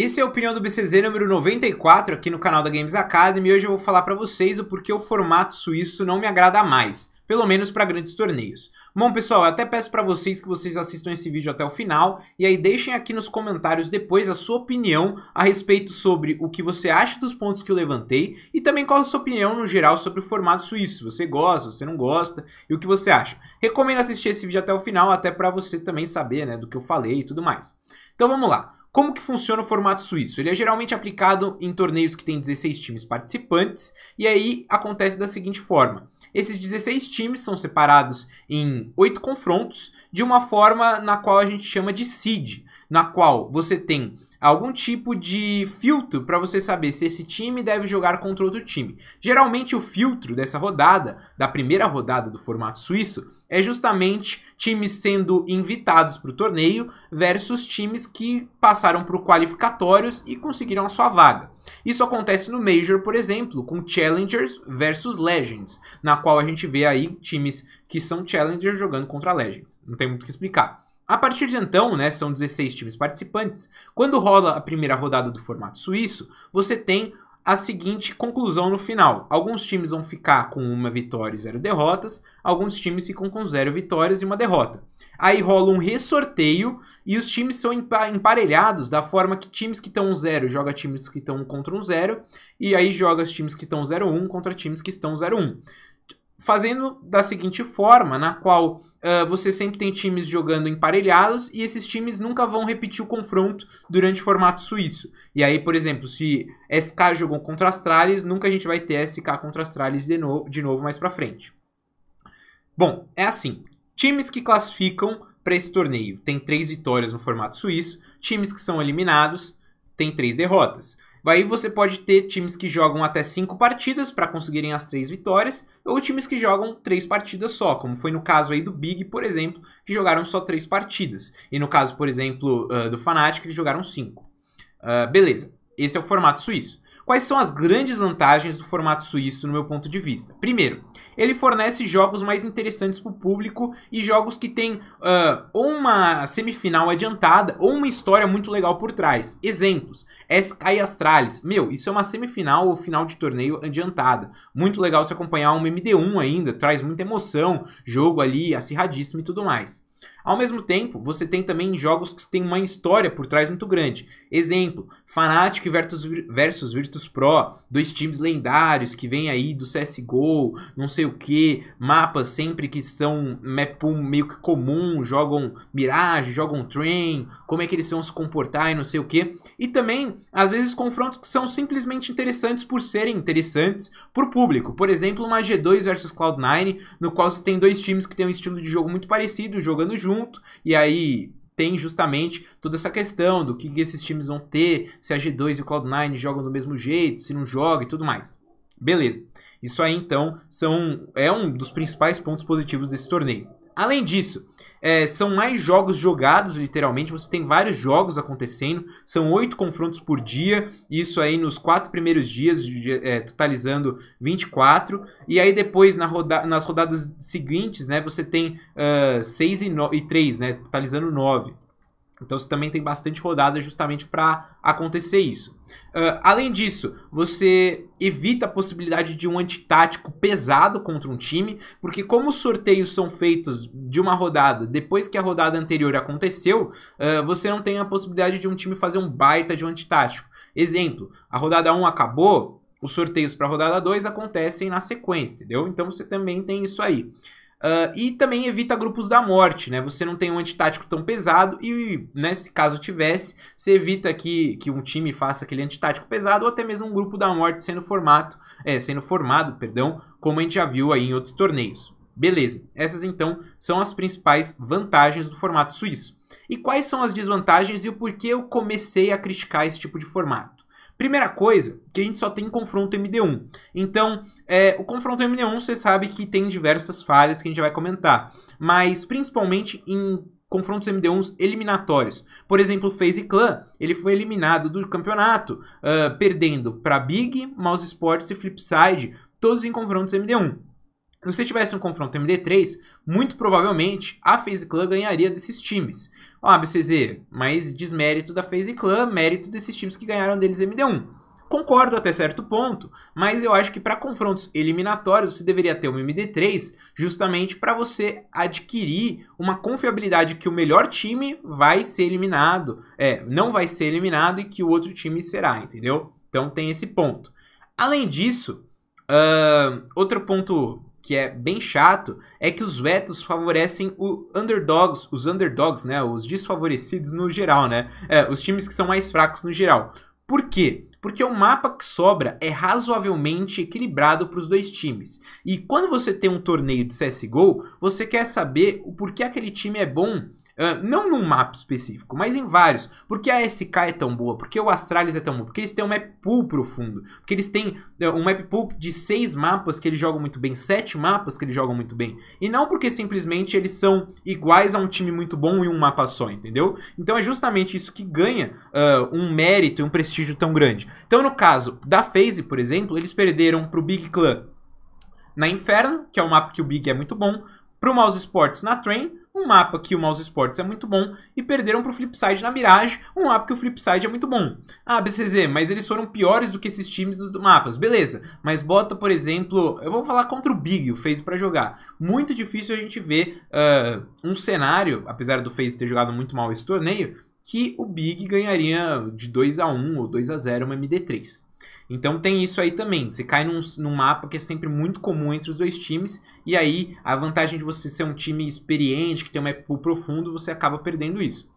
Esse é a opinião do BCZ número 94 aqui no canal da Games Academy e hoje eu vou falar para vocês o porquê o formato suíço não me agrada mais, pelo menos para grandes torneios. Bom pessoal, eu até peço para vocês que vocês assistam esse vídeo até o final e aí deixem aqui nos comentários depois a sua opinião a respeito sobre o que você acha dos pontos que eu levantei e também qual a sua opinião no geral sobre o formato suíço, você gosta, você não gosta e o que você acha. Recomendo assistir esse vídeo até o final até para você também saber né, do que eu falei e tudo mais. Então vamos lá. Como que funciona o formato suíço? Ele é geralmente aplicado em torneios que têm 16 times participantes, e aí acontece da seguinte forma. Esses 16 times são separados em oito confrontos de uma forma na qual a gente chama de seed, na qual você tem algum tipo de filtro para você saber se esse time deve jogar contra outro time. Geralmente o filtro dessa rodada, da primeira rodada do formato suíço, é justamente times sendo invitados para o torneio versus times que passaram por qualificatórios e conseguiram a sua vaga. Isso acontece no Major, por exemplo, com Challengers versus Legends, na qual a gente vê aí times que são Challengers jogando contra Legends. Não tem muito o que explicar. A partir de então, né, são 16 times participantes. Quando rola a primeira rodada do formato suíço, você tem a seguinte conclusão no final. Alguns times vão ficar com uma vitória e zero derrotas, alguns times ficam com zero vitórias e uma derrota. Aí rola um ressorteio e os times são emparelhados da forma que times que estão 0 joga times que estão contra um zero, e aí joga os times que estão 0-1 um contra times que estão 0-1. Um. Fazendo da seguinte forma, na qual uh, você sempre tem times jogando emparelhados e esses times nunca vão repetir o confronto durante o formato suíço. E aí, por exemplo, se SK jogou contra Astralis, nunca a gente vai ter SK contra Astralis de, no de novo mais pra frente. Bom, é assim. Times que classificam para esse torneio tem três vitórias no formato suíço, times que são eliminados tem três derrotas. Aí você pode ter times que jogam até 5 partidas para conseguirem as 3 vitórias, ou times que jogam 3 partidas só, como foi no caso aí do Big, por exemplo, que jogaram só 3 partidas. E no caso, por exemplo, ah, do Fnatic, eles jogaram 5. Uh, ah, beleza, esse é o formato suíço. Quais são as grandes vantagens do formato suíço, no meu ponto de vista? Primeiro, ele fornece jogos mais interessantes para o público e jogos que têm uh, ou uma semifinal adiantada ou uma história muito legal por trás. Exemplos: Sky Astralis. Meu, isso é uma semifinal ou final de torneio adiantada. Muito legal se acompanhar um MD1 ainda, traz muita emoção, jogo ali acirradíssimo e tudo mais. Ao mesmo tempo, você tem também jogos que têm uma história por trás muito grande. Exemplo, Fnatic versus, versus Virtus Pro, dois times lendários que vêm aí do CSGO, não sei o que, mapas sempre que são map meio que comum, jogam Mirage, jogam Train, como é que eles vão se comportar e não sei o que. E também, às vezes, confrontos que são simplesmente interessantes por serem interessantes para o público. Por exemplo, uma G2 versus Cloud9, no qual você tem dois times que têm um estilo de jogo muito parecido, jogando juntos e aí tem justamente toda essa questão do que esses times vão ter, se a G2 e o Cloud9 jogam do mesmo jeito, se não jogam e tudo mais. Beleza. Isso aí então são é um dos principais pontos positivos desse torneio. Além disso, é, são mais jogos jogados, literalmente. Você tem vários jogos acontecendo, são oito confrontos por dia, isso aí nos quatro primeiros dias, é, totalizando 24. E aí depois, na roda nas rodadas seguintes, né, você tem uh, seis e, 3, e três, né, totalizando nove. Então você também tem bastante rodada justamente para acontecer isso. Uh, além disso, você evita a possibilidade de um antitático pesado contra um time, porque como os sorteios são feitos de uma rodada depois que a rodada anterior aconteceu, uh, você não tem a possibilidade de um time fazer um baita de um antitático. Exemplo, a rodada 1 acabou, os sorteios para a rodada 2 acontecem na sequência, entendeu? Então você também tem isso aí. Uh, e também evita grupos da morte, né? Você não tem um antitático tão pesado e, né, se caso tivesse, você evita que, que um time faça aquele antitático pesado ou até mesmo um grupo da morte sendo, formato, é, sendo formado, perdão, como a gente já viu aí em outros torneios. Beleza, essas então são as principais vantagens do formato suíço. E quais são as desvantagens e o porquê eu comecei a criticar esse tipo de formato? Primeira coisa, que a gente só tem confronto MD1. Então, é, o confronto MD1, você sabe que tem diversas falhas que a gente vai comentar, mas principalmente em confrontos md 1 eliminatórios. Por exemplo, FaZe Clan, ele foi eliminado do campeonato, uh, perdendo para Big, Mouse Sports e Flipside, todos em confrontos MD1. Se você tivesse um confronto MD3, muito provavelmente a FaZe Clan ganharia desses times. Ó, oh, BCZ, mas desmérito da FaZe Clan, mérito desses times que ganharam deles MD1. Concordo até certo ponto, mas eu acho que para confrontos eliminatórios você deveria ter uma MD3 justamente para você adquirir uma confiabilidade que o melhor time vai ser eliminado, é, não vai ser eliminado e que o outro time será, entendeu? Então tem esse ponto. Além disso, uh, outro ponto que é bem chato é que os vetos favorecem os underdogs, os underdogs, né, os desfavorecidos no geral, né, é, os times que são mais fracos no geral. Por quê? porque o mapa que sobra é razoavelmente equilibrado para os dois times. E quando você tem um torneio de CSGO, você quer saber o porquê aquele time é bom ah, não num mapa específico, mas em vários. Porque a SK é tão boa, porque o Astralis é tão bom, porque eles têm um map pool profundo, porque eles têm uh, um map pool de seis mapas que eles jogam muito bem, sete mapas que eles jogam muito bem. E não porque simplesmente eles são iguais a um time muito bom e um mapa só, entendeu? Então é justamente isso que ganha uh, um mérito e um prestígio tão grande. Então no caso da FaZe, por exemplo, eles perderam pro Big Clan na Inferno, que é um mapa que o Big é muito bom, pro Mouse Sports na Train um mapa que o Mouse Sports é muito bom, e perderam para o Flipside na Mirage, um mapa que o Flipside é muito bom. Ah, BCZ, mas eles foram piores do que esses times dos mapas. Beleza, mas bota, por exemplo, eu vou falar contra o Big, o FaZe para jogar. Muito difícil a gente ver uh, um cenário, apesar do FaZe ter jogado muito mal esse torneio, que o Big ganharia de 2 a 1 ou 2 a 0 uma MD3. Então tem isso aí também. Você cai num, num, mapa que é sempre muito comum entre os dois times. E aí a vantagem de você ser um time experiente, que tem um map pool profundo, você acaba perdendo isso.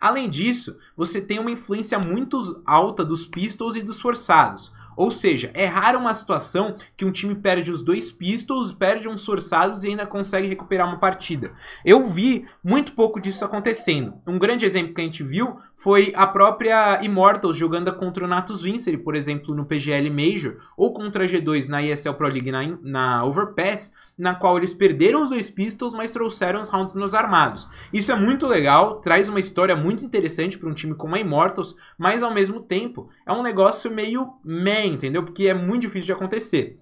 Além disso, você tem uma influência muito alta dos pistols e dos forçados. Ou seja, é rara uma situação que um time perde os dois pistols, perde uns forçados e ainda consegue recuperar uma partida. Eu vi muito pouco disso acontecendo. Um grande exemplo que a gente viu foi a própria Immortals jogando contra o Natus Vincere, por exemplo, no PGL Major, ou contra a G2 na ESL Pro League na, na Overpass, na qual eles perderam os dois pistols, mas trouxeram os rounds nos armados. Isso é muito legal, traz uma história muito interessante para um time como a Immortals, mas ao mesmo tempo é um negócio meio meh, entendeu? Porque é muito difícil de acontecer.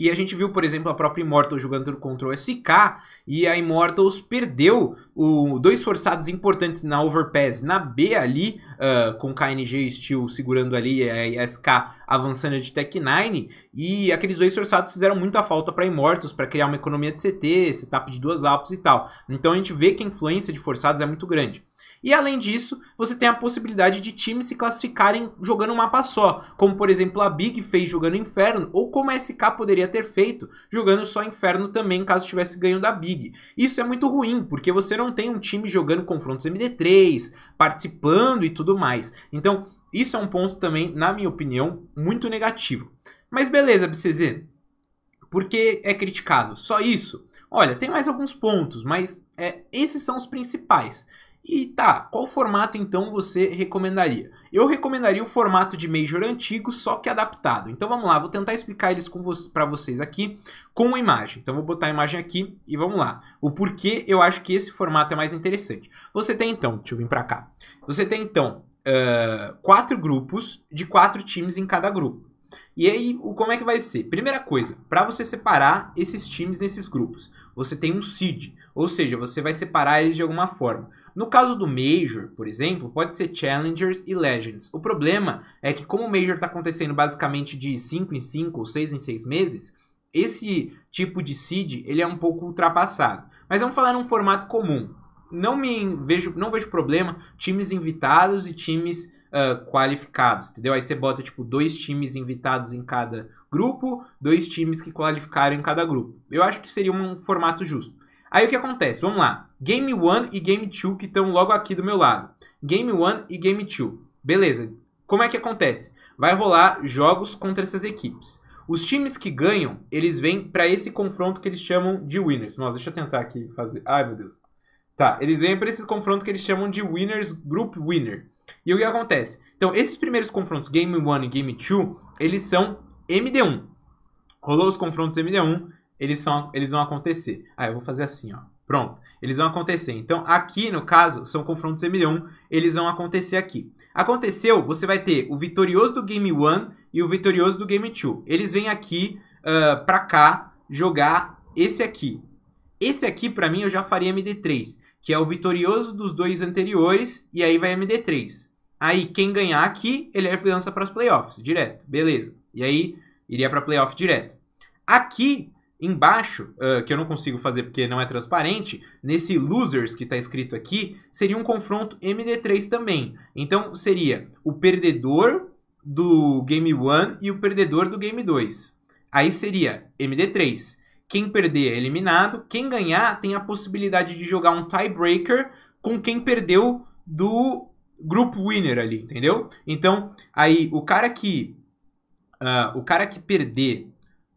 E a gente viu, por exemplo, a própria Immortals jogando contra o SK, e a Immortals perdeu o, dois forçados importantes na Overpass, na B ali, uh, com KNG Steel segurando ali a é, é SK avançando de Tech9, e aqueles dois forçados fizeram muita falta para Immortals, para criar uma economia de CT, setup de duas alpes e tal. Então a gente vê que a influência de forçados é muito grande. E além disso, você tem a possibilidade de times se classificarem jogando um mapa só, como por exemplo a Big fez jogando Inferno, ou como a SK poderia ter feito jogando só Inferno também, caso tivesse ganho da Big. Isso é muito ruim, porque você não tem um time jogando confrontos MD3, participando e tudo tudo mais. Então, isso é um ponto também, na minha opinião, muito negativo. Mas beleza, BCZ, por que é criticado? Só isso? Olha, tem mais alguns pontos, mas é, esses são os principais. E tá, qual formato então você recomendaria? Eu recomendaria o formato de Major antigo, só que adaptado. Então vamos lá, vou tentar explicar eles vo para vocês aqui com uma imagem. Então vou botar a imagem aqui e vamos lá. O porquê eu acho que esse formato é mais interessante. Você tem então, deixa eu vir para cá. Você tem, então, uh, quatro grupos de quatro times em cada grupo. E aí, como é que vai ser? Primeira coisa, para você separar esses times nesses grupos, você tem um seed, ou seja, você vai separar eles de alguma forma. No caso do Major, por exemplo, pode ser Challengers e Legends. O problema é que como o Major está acontecendo basicamente de 5 em 5 ou 6 em 6 meses, esse tipo de seed ele é um pouco ultrapassado. Mas vamos falar num formato comum não me vejo, não vejo problema times invitados e times uh, qualificados, entendeu? Aí você bota tipo dois times invitados em cada grupo, dois times que qualificaram em cada grupo. Eu acho que seria um formato justo. Aí o que acontece? Vamos lá. Game 1 e Game 2 que estão logo aqui do meu lado. Game 1 e Game 2. Beleza. Como é que acontece? Vai rolar jogos contra essas equipes. Os times que ganham, eles vêm para esse confronto que eles chamam de winners. Nossa, deixa eu tentar aqui fazer. Ai, meu Deus. Tá, eles vêm para esse confronto que eles chamam de Winners Group Winner. E o que acontece? Então, esses primeiros confrontos, Game 1 e Game 2, eles são MD1. Rolou os confrontos MD1, eles, são, eles vão acontecer. Ah, eu vou fazer assim, ó. Pronto, eles vão acontecer. Então, aqui no caso, são confrontos MD1, eles vão acontecer aqui. Aconteceu, você vai ter o vitorioso do Game 1 e o vitorioso do Game 2. Eles vêm aqui, uh, pra cá, jogar esse aqui. Esse aqui, pra mim, eu já faria MD3 que é o vitorioso dos dois anteriores, e aí vai MD3. Aí quem ganhar aqui, ele avança é para as playoffs, direto, beleza. E aí iria para playoff direto. Aqui embaixo, uh, que eu não consigo fazer porque não é transparente, nesse losers que está escrito aqui, seria um confronto MD3 também. Então seria o perdedor do Game 1 e o perdedor do Game 2. Aí seria MD3. Quem perder é eliminado. Quem ganhar tem a possibilidade de jogar um tiebreaker com quem perdeu do grupo winner ali, entendeu? Então, aí o cara que uh, o cara que perder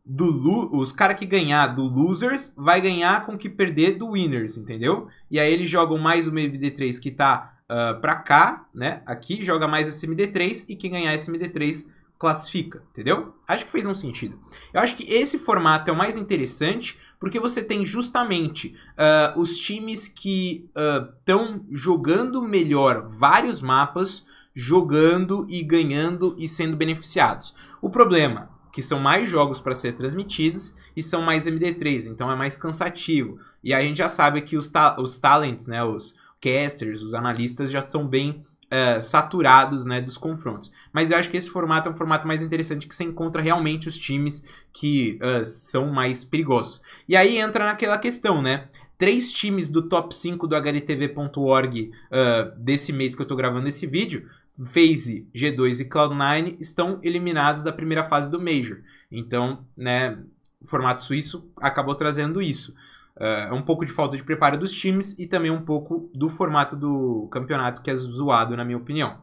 do os cara que ganhar do losers vai ganhar com que perder do winners, entendeu? E aí eles jogam mais uma MD3 que tá uh, pra cá, né? Aqui joga mais esse MD3 e quem ganhar esse MD3 classifica, entendeu? Acho que fez um sentido. Eu acho que esse formato é o mais interessante porque você tem justamente uh, os times que estão ah, uh, jogando melhor vários mapas, jogando e ganhando e sendo beneficiados. O problema que são mais jogos para ser transmitidos e são mais MD3, então é mais cansativo. E a gente já sabe que os, ta os talents, né, os casters, os analistas já são bem é, saturados né, dos confrontos. Mas eu acho que esse formato é um formato mais interessante que você encontra realmente os times que uh, são mais perigosos. E aí entra naquela questão, né? Três times do top 5 do HLTV.org uh, ah, desse mês que eu tô gravando esse vídeo FaZe, G2 e Cloud9 estão eliminados da primeira fase do Major. Então, né, o formato suíço acabou trazendo isso uh, um pouco de falta de preparo dos times e também um pouco do formato do campeonato que é zoado, na minha opinião.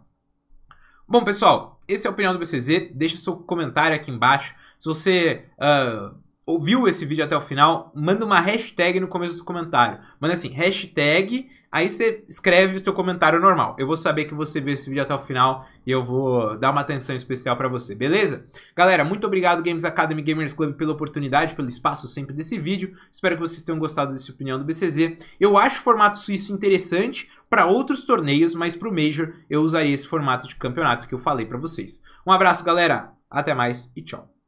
Bom, pessoal, esse é a opinião do BCZ. Deixa seu comentário aqui embaixo. Se você uh, ouviu esse vídeo até o final, manda uma hashtag no começo do comentário. Manda assim, hashtag Aí você escreve o seu comentário normal. Eu vou saber que você viu esse vídeo até o final e eu vou dar uma atenção especial para você, beleza? Galera, muito obrigado Games Academy Gamers Club pela oportunidade, pelo espaço sempre desse vídeo. Espero que vocês tenham gostado dessa opinião do BCZ. Eu acho o formato suíço interessante para outros torneios, mas para o Major eu usaria esse formato de campeonato que eu falei para vocês. Um abraço, galera. Até mais e tchau.